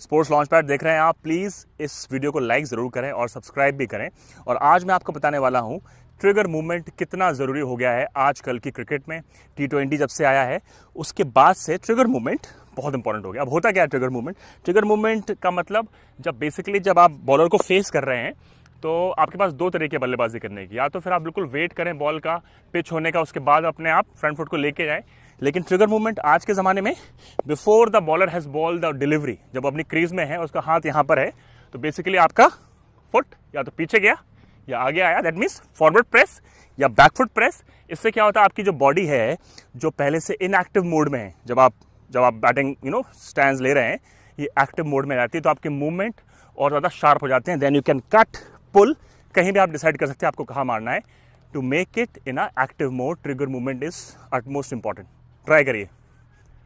sports launch pad देख रहे हैं आप प्लीज़ इस वीडियो को लाइक ज़रूर करें और सब्सक्राइब भी करें और आज मैं आपको बताने वाला हूँ ट्रिगर मूवमेंट कितना ज़रूरी हो गया है आजकल की क्रिकेट में टी ट्वेंटी जब से आया है उसके बाद से ट्रिगर मूवमेंट बहुत इंपॉर्टेंट हो गया अब होता क्या है ट्रिगर मूवमेंट ट्रिगर मूवमेंट का मतलब जब बेसिकली जब आप बॉलर को फेस कर रहे हैं तो आपके पास दो तरीके बल्लेबाजी करने की या तो फिर आप बिल्कुल वेट करें बॉल का पिच होने का उसके बाद अपने आप फ्रंट फुट को लेके जाएं लेकिन ट्रिगर मूवमेंट आज के ज़माने में before the bowler has bowl the delivery जब अपनी क्रीज में है उसका हाथ यहाँ पर है तो बेसिकली आपका फुट या तो पीछे गया या आगे आया दैट मीन्स फॉरवर्ड प्रेस या बैकफुट प्रेस इससे क्या होता है आपकी जो बॉडी है जो पहले से इनएक्टिव मोड में है जब आप जब आप बैटिंग यू नो स्टैंड ले रहे हैं ये एक्टिव मोड में रहती है तो आपके मूवमेंट और ज़्यादा शार्प हो जाते हैं then you can cut pull कहीं भी आप डिसाइड कर सकते हैं आपको कहाँ मारना है to make it in a active mode trigger movement is at most important try करिए